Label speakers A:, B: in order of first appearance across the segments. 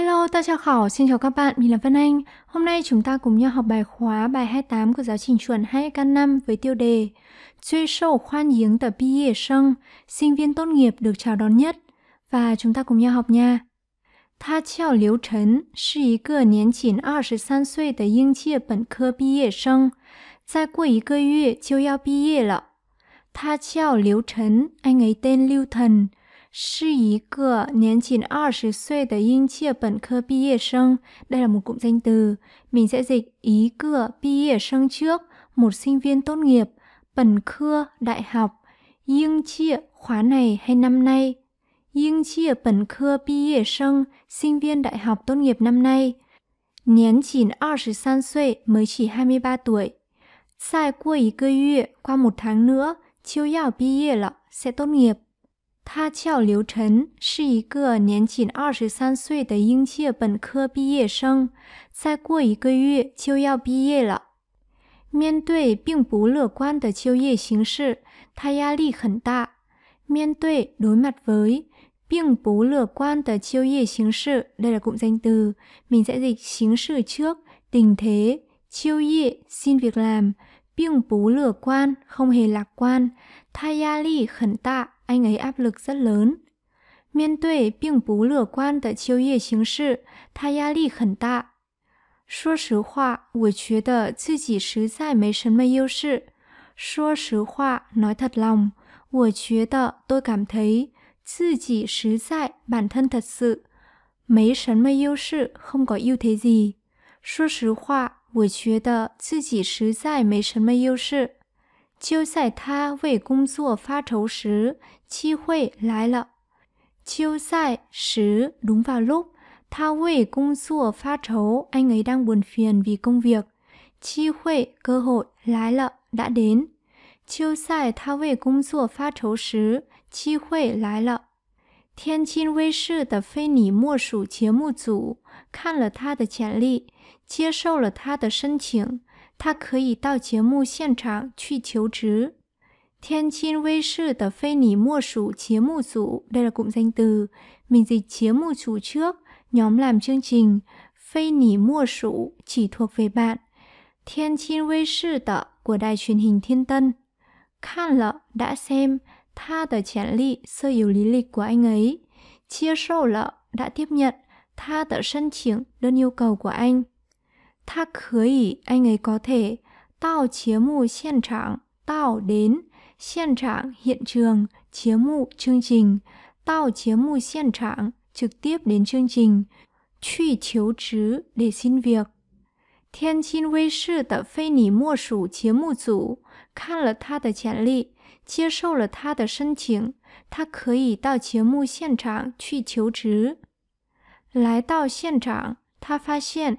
A: Hello, ta chào khảo, xin chào các bạn, mình là Vân Anh. Hôm nay chúng ta cùng nhau học bài khóa bài 28 của giáo trình chuẩn 2K5 với tiêu đề Truy sâu khoan giếng tờ bi sân, sinh viên tốt nghiệp được chào đón nhất. Và chúng ta cùng nhau học nha. Tha Chào Liễu Trần là một 个年仅23 anh ấy tên Lưu Thần, 是一个年仅 là một cụm danh từ. Mình sẽ dịch ý trước, một sinh viên tốt nghiệp, bẩn khưa đại học, yên chia khóa này hay năm nay. Yên chia bẩn khưa bi ye sân, sinh viên đại học tốt nghiệp năm nay. Niên chỉ 23 tuổi mới chỉ 23 tuổi. Sai qua 1 qua một tháng nữa, chiêu yào bi ye sẽ tốt nghiệp. 他叫刘晨，是一个年仅二十三岁的应届本科毕业生，再过一个月就要毕业了。面对并不乐观的就业形势，他压力很大。面对 n o m a d v 并不乐观的就业形势，đây là cụm danh từ m ì n sẽ d ị c 形势 t r ư 就业 xin v l à 并不乐观 k h ô n 他压力很大。anh ấy áp lực rất lớn. quan lớn。面对并不乐观的就业形势，他压力很大。说实话，我觉得自己实在没什么优势。说实话，nói thật lòng，我觉得 tôi cảm thấy 自己实在 bản thân thật sự mấy sấn mây yêu sự không có ưu thế gì. Suốt sứ khoa, tôi 觉得自己实在没什么优势。就在他为工作发愁时，机会来了。就在时龙发禄，他为工作发愁，他为工作发愁，a n 工作发愁，他工作发愁，他为工作发愁，他为他为工作发愁，时，机会来了。天津卫视的非你他为工作发愁，了他的简历，接受了他的申请。他他他可以到节目现场去求职。Thiên Chin Wei Sư tờ phê nỉ mua sủ chiếm mù sủ, đây là cụm danh từ. Mình dịch chiếm một chủ trước, nhóm làm chương trình. phi nỉ mua sủ chỉ thuộc về bạn. Thiên Chin Wei Sư tờ của đài truyền hình Thiên Tân. Khan lợ đã xem, tha tờ chản lị sơ yếu lý lịch của anh ấy. Chia sâu lợ đã tiếp nhận, tha tờ sân triển đơn yêu cầu của anh. 他可以, anh ấy có thể. Tao chiếm mù hiện trạng, tao đến. Hiện trạng, hiện trường, chiếm mù, chương trình. Tao chiếm mù hiện trạng, trực tiếp đến chương trình. Truy chiếu trứ để xin việc. Thiên Chinh Wei Shi tờ Phi Nỉ Mùa Sủ chiếm mù chủ, 看了他的潜力，接受了他的申请，他可以到节目现场去求职。来到现场，他发现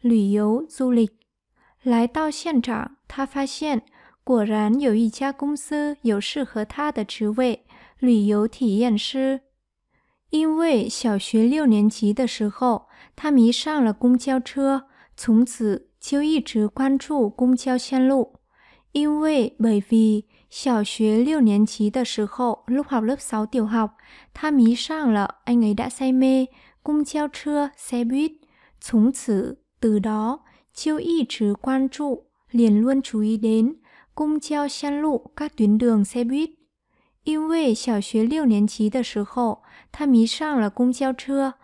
A: 旅游租赁。来到现场，他发现果然有一家公司有适合他的职位——旅游体验师。因为小学六年级的时候，他迷上了公交车，从此就一直关注公交线路。因为北非小学六年级的时候，六号六 k u 号 l o o k 六号六号六号六号六号六号六号六号六号六号六号六号 từ đó, chiêu ý chú quan trụ liền luôn chú ý đến cung treo, chăn lộ các tuyến đường xe buýt. 小学六年级的时候，他迷上了公交车，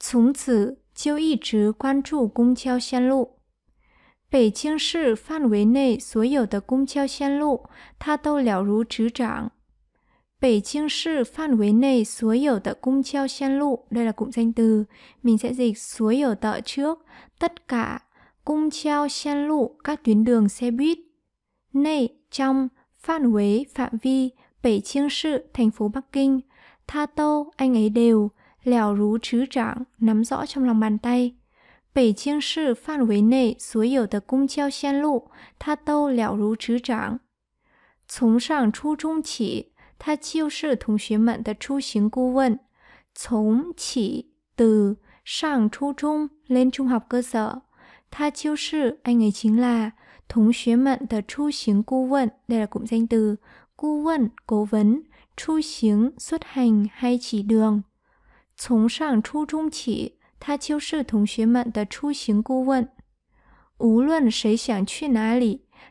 A: 从此就一直关注公交线路。北京市范围内所有的公交线路，他都了如指掌。Phan suối cung treo xian lụ, đây là cụm danh từ, mình sẽ dịch suối ở tợ trước, tất cả cung treo xian lụ các tuyến đường xe buýt. Nay, trong, Phan Huế, phạm vi vi, 北京市, thành phố Bắc Kinh, Tha tô anh ấy đều, lèo rú trứ trạng, nắm rõ trong lòng bàn tay. Bảy chiêng sư phan huế nệ suối hiểu tờ cung treo xian lụ, tha tô lèo rú trứ trạng. Chống sảng trung chỉ, 他就是同学们的出行顾问。从起 từ 上初中 lên trung học cơ sở，他就是 anh ấy chính là Thống đây là cụm danh từ. Cu vận, cố vấn, xuất hành hay chỉ đường. Chống sảng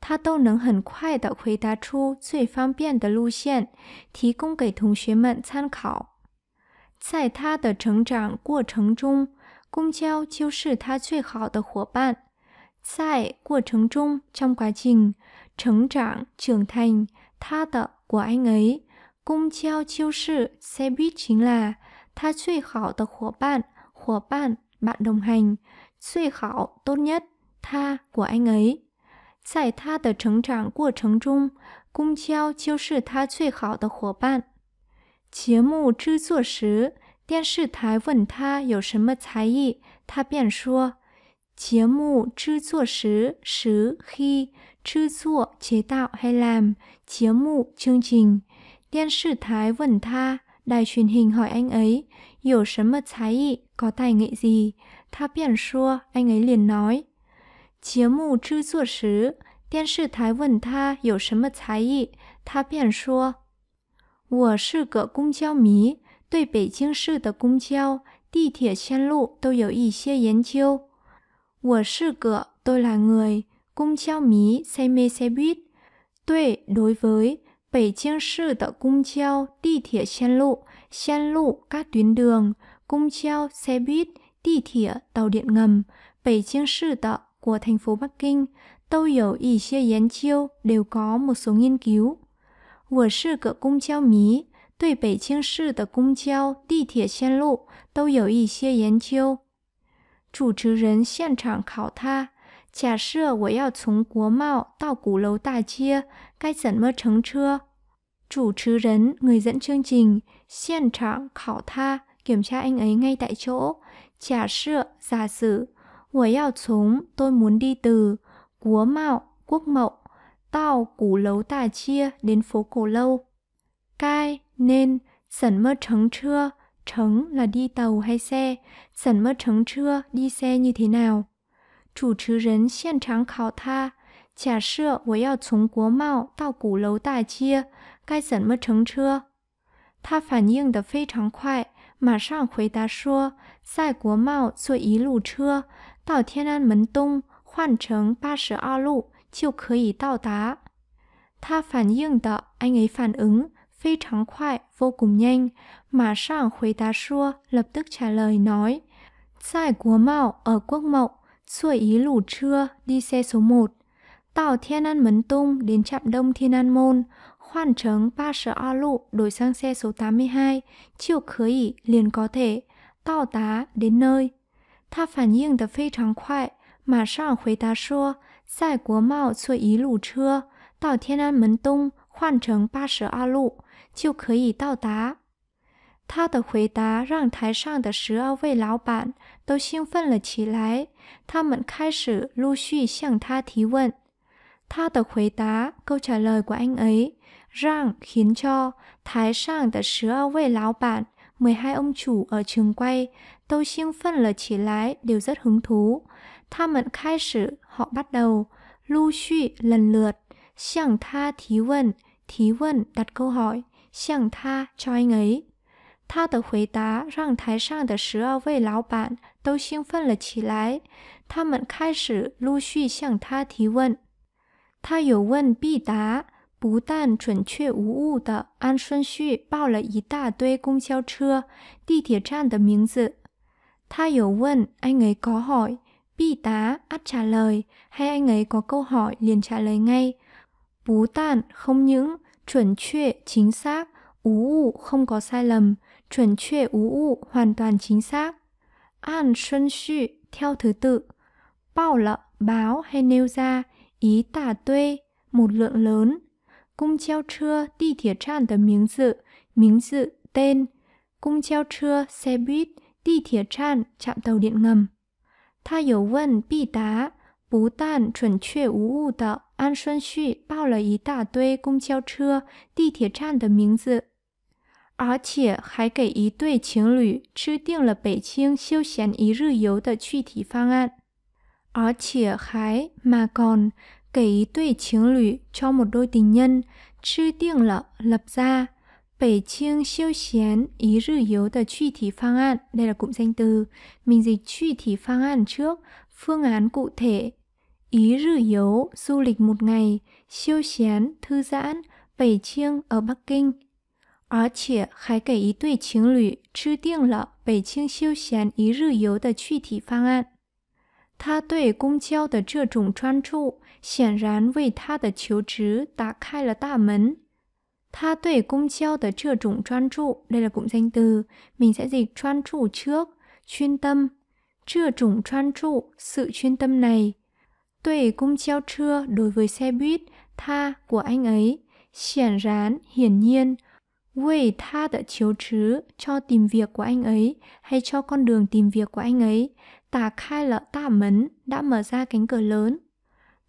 A: 他都能很快的回答出最方便的路线，提供给同学们参考。在他的成长过程中，公交就是他最好的伙伴。在过程中，张国庆成长整天他的 của 公交就是 xe b u c h í 他最好的伙伴，伙伴 bạn đ n 最好的 t n 他 của 在他的成长过程中，公交就是他最好的伙伴。节目制作时，电视台问他有什么才艺，他便说：“节目制作时，时 h 制作 chế t 节目 c h 电视台问他，台 t r u n a 有什么才艺，搞带你 i 他便说，n 节目制作时，电视台问他有什么才艺，他便说：“我是个公交迷，对北京市的公交、地铁线路都有一些研究。”我是个对两个公交迷，s say a y me 对对对，北京市的公交、地铁线路、线路各 t u 公交、地铁、地铁、到 à u ngầm，北京市的。của thành phố Bắc Kinh, tôi Hiểu Ý Xie Yến Chiêu đều có một số nghiên cứu. Vừa sư cỡ cung treo mí, tuổi Bắc Kinh sư tờ cung treo, đi thiệt xen lộ, Tâu Hiểu Ý Xie Yến Chiêu. Chủ trì nhân hiện trạng khảo tha, Giả sử 我要从国贸到鼓楼大街，该怎么乘车？Chủ trì rấn, người dẫn chương trình, hiện trạng khảo tha, kiểm tra anh ấy ngay tại chỗ, trả sự, giả sử, 我要从 tôi muốn đi từ Quốc Mạo, Quốc Mậu, tàu Củ Lấu Tà Chia đến phố Cổ Lâu. Cai, nên, sẩn mơ trắng trưa, trắng là đi tàu hay xe, sẩn mơ trắng trưa đi xe như thế nào. Chủ trứ rấn hiện trắng khảo tha, Giả sử 我要从国贸到鼓楼大街该怎么乘车？他反应得非常快，马上回答说：“在国贸坐一路车，到天安门东换乘八十二路就可以到达。他反应的，anh ấy phản ứng phi thắng khoai vô cùng nhanh, mà sang khuấy tá xua lập tức trả lời nói Tại Quốc Mạo ở Quốc Mậu, xuôi ý lũ trưa đi xe số 1. Tàu Thiên An Mấn Tung đến trạm Đông Thiên An Môn, khoan trống 32 lụ đổi sang xe số 82, chiều khởi liền có thể, tàu tá đến nơi. 他反应得非常快，马上回答说：“在国贸坐一路车到天安门东，换乘八十二路就可以到达。”他的回答让台上的十二位老板都兴奋了起来，他们开始陆续向他提问。他的回答、câu trả lời của anh ấy rằng khiến cho 台上的十二位老板，mười hai ông chủ ở trường quay。Tôi 兴奋了起来，đều rất hứng thú. Tha mận khai sử, họ bắt đầu. Lưu suy, lần lượt. Xiang tha thí vần, thí vần đặt câu hỏi. Xiang tha cho anh ấy. Tha Tha yếu 问, anh ấy có hỏi, bị tá ắt trả lời, hay anh ấy có câu hỏi liền trả lời ngay. Bú tản không những chuẩn chuệ chính xác, ú ụ không có sai lầm, chuẩn chuẩn 确 ú ụ hoàn toàn chính xác. An xuân xu theo thứ tự. bảo lợ báo hay nêu ra, ý tả tuê, một lượng lớn. Cung treo trưa, đi thiệt tràn tờ miếng dự, miếng dự, tên. Cung treo trưa, xe buýt, 地铁站、站头、点嗯，他有问必答，不但准确无误地按顺序报了一大堆公交车、地铁站的名字，而且还给一对情侣吃定了北京休闲一日游的具体方案，而且还 m a 给一对情侣，给一对情侣，给一对情侣，给一对情北 Chiêng siêu xén ý rử yếu tờ truy thí phương án, đây là cụm danh từ. Mình dịch truy thí phương án trước, phương án cụ thể. Ý rử yếu, du lịch một ngày, siêu xén, thư giãn giãn, 北 Chiêng ở Bắc Kinh. Ở chĩa khái kể ý tuổi chính lũy, chứ tiên lợ 北京休闲一日游的具体方案。他对公交的这种专注，显然为他的求职打开了大门。tha tuệ cung treo tới trụ đây là cụm danh từ, mình sẽ dịch chuyên trụ trước, chuyên tâm. Chưa chủng chuyên trụ sự chuyên tâm này. Tuệ cung treo trưa đối với xe buýt, tha của anh ấy. Hiển rán, hiển nhiên. Quê tha đã chiếu chứ cho tìm việc của anh ấy hay cho con đường tìm việc của anh ấy. Tà khai là tà mấn đã mở ra cánh cửa lớn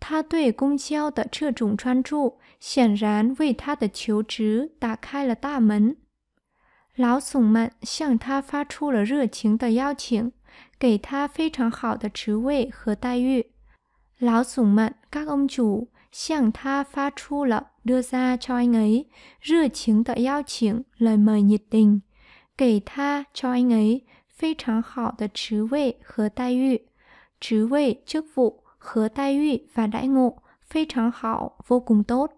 A: 他对公交的这种专注，显然为他的求职打开了大门。老总们向他发出了热情的邀请，给他非常好的职位和待遇。老总们向他发出了，热 ư a ra cho anh ấy rất n h i 非常好的职位和待遇，职位职务。和待遇 và đãi ngộ 非常好，vô cùng tốt。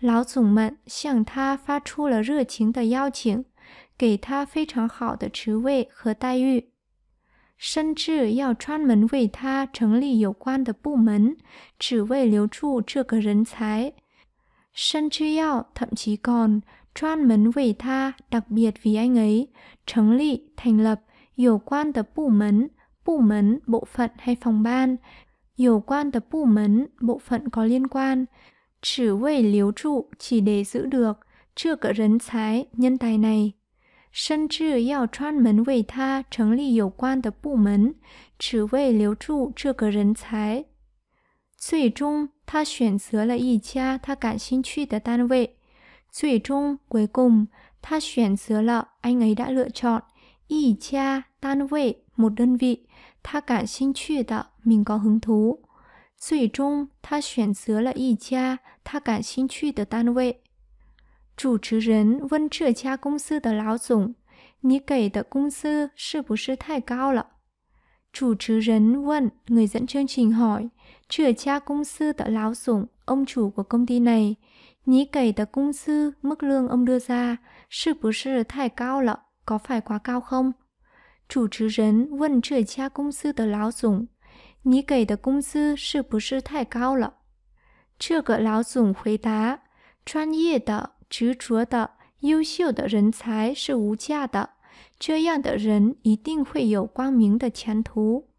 A: 老总们向他发出了热情的邀请，给他非常好的职位和待遇，甚至要专门为他成立有关的部门，只为留住这个人才。甚至要 thậm chí còn 专门为他 đặc biệt vì anh ấy 成立 thành lập 有关的部门部门 bộ phận hay phòng ban quan tập mấn bộ phận có liên quan. Chỉ vì liếu trụ chỉ để giữ được, chưa cỡ rấn trái nhân tài này. Sân trừ yào choan mấn về tha trấn lì 有关的部门只为留住这个人才。最终，他选择了一家他感兴趣的单位。最终，cuối cùng, ta chọn là anh ấy đã lựa chọn y cha, đơn vị, một đơn vị, ta cảm xin chuyện đó mình có hứng thú. Suy trung, ta chuyển giữa là y gia, ta cảm xin truy tờ tan vệ. Chủ trì rấn vân trở cha công sư tờ lão dùng, ní kể tờ công sư sư bù sư thai cao lạ. Chủ trì rấn vân, người dẫn chương trình hỏi, trở cha công sư tờ lão dùng, ông chủ của công ty này, ní kể tờ công sư mức lương ông đưa ra, sư bù sư thai cao lạ, có phải quá cao không? Chủ trì rấn vân trở cha công sư tờ lão dùng, 你给的工资是不是太高了这个老总回答专业的执着的优秀的人才是无价的这样的人一定会有光明的前途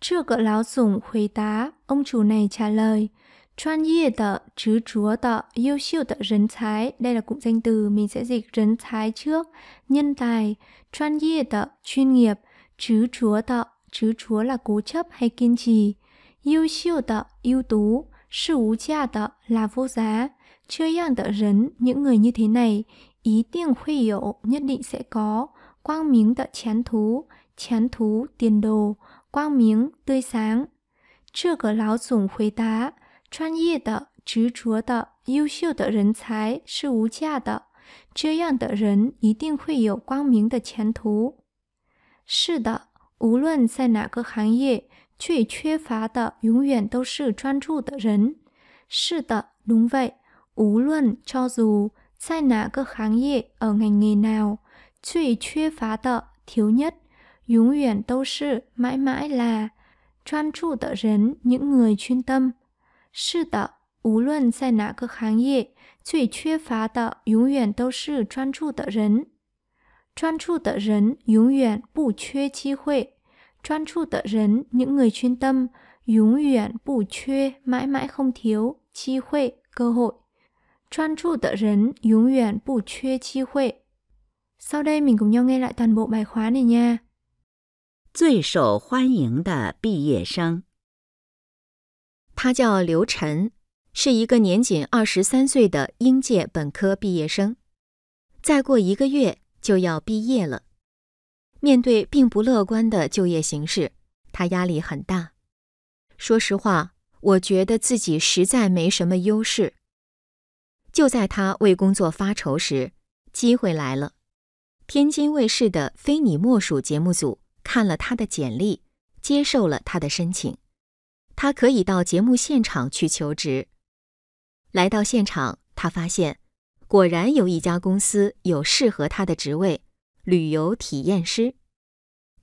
A: 这个老总回答 onto n 专业的执着的优秀的人才 n i 古筝的 m u s 人才车年代专业的专业执着的执着 là cố chấp hay kiên trì. Yêu siêu tạo, ưu tú, sự vô giá tạo là vô giá. Chưa yang tạo rấn, những người như thế này, ý tiên khuy hiểu nhất định sẽ có. Quang miếng tạo chán thú, chán thú tiền đồ, quang miếng tươi sáng. Chưa có lão dùng khuấy tá, chuyên nghiệp tạo, trứ chúa tạo, ưu siêu tạo rấn thái, sự ú cha tạo. Chưa yang tạo rấn, ý tiên khuy hiểu quang miếng tạo chán thú. 是的，无论在哪个行业，最缺乏的永远都是专注的人。是的，đúng vậy。无论 cho dù 在哪个行业 ở ngành nghề nào，最缺乏的 thiếu nhất 永远都是 mãi mãi là 专注的人，những người chuyên tâm。是的，无论在哪个行业，最缺乏的永远都是专注的人。những người chuyên tâm, 永远不缺 mãi mãi không thiếu cơ hội. Chuyên chú tờ rấn, 永远不缺机会. Sau đây mình cùng nhau nghe lại toàn bộ bài khóa này nha. 最受欢迎的毕业生，
B: 他叫刘晨，是一个年仅二十三岁的应届本科毕业生。再过一个月就要毕业了，面对并不乐观的就业形势，他压力很大。说实话，我觉得自己实在没什么优势。就在他为工作发愁时，机会来了。天津卫视的《非你莫属》节目组看了他的简历，接受了他的申请。他可以到节目现场去求职。来到现场，他发现。果然有一家公司有适合他的职位，旅游体验师。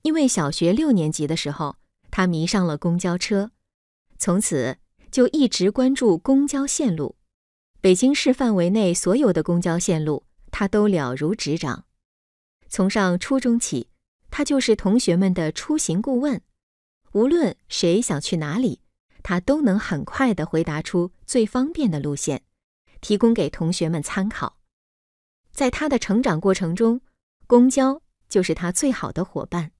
B: 因为小学六年级的时候，他迷上了公交车，从此就一直关注公交线路。北京市范围内所有的公交线路，他都了如指掌。从上初中起，他就是同学们的出行顾问。无论谁想去哪里，他都能很快的回答出最方便的路线。提供给同学们参考。在他的成长过程中，公交就是他最好的伙伴。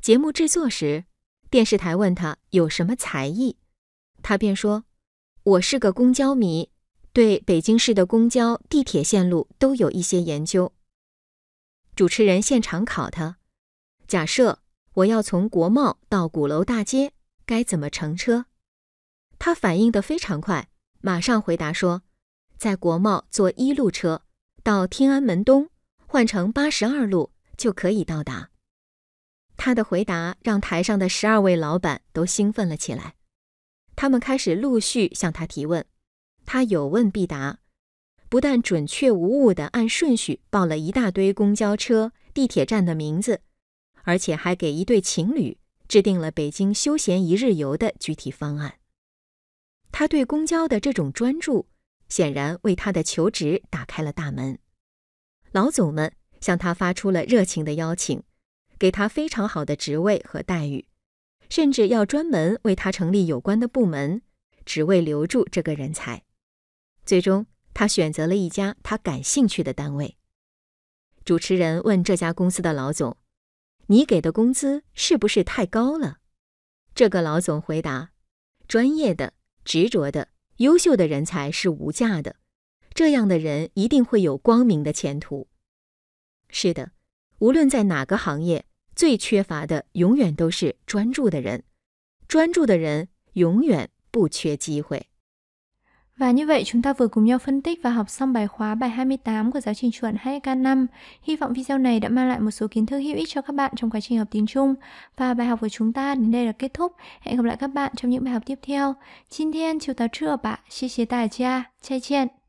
B: 节目制作时，电视台问他有什么才艺，他便说：“我是个公交迷，对北京市的公交、地铁线路都有一些研究。”主持人现场考他：“假设我要从国贸到鼓楼大街，该怎么乘车？”他反应的非常快。马上回答说，在国贸坐一路车到天安门东，换乘八十二路就可以到达。他的回答让台上的十二位老板都兴奋了起来，他们开始陆续向他提问，他有问必答，不但准确无误地按顺序报了一大堆公交车、地铁站的名字，而且还给一对情侣制定了北京休闲一日游的具体方案。他对公交的这种专注，显然为他的求职打开了大门。老总们向他发出了热情的邀请，给他非常好的职位和待遇，甚至要专门为他成立有关的部门，只为留住这个人才。最终，他选择了一家他感兴趣的单位。主持人问这家公司的老总：“你给的工资是不是太高了？”这个老总回答：“专业的。”执着的、优秀的人才是无价的，这样的人一定会有光明的前途。是的，无论在哪个行业，最缺乏的永远都是专注的人，专注的人永远不缺机会。
A: Và như vậy chúng ta vừa cùng nhau phân tích và học xong bài khóa bài 28 của giáo trình chuẩn 2K5. Hy vọng video này đã mang lại một số kiến thức hữu ích cho các bạn trong quá trình học tiếng Trung. Và bài học của chúng ta đến đây là kết thúc. Hẹn gặp lại các bạn trong những bài học tiếp theo. Xin thiên chiều táo trưa bạn, chia chia tài cha, chai chien.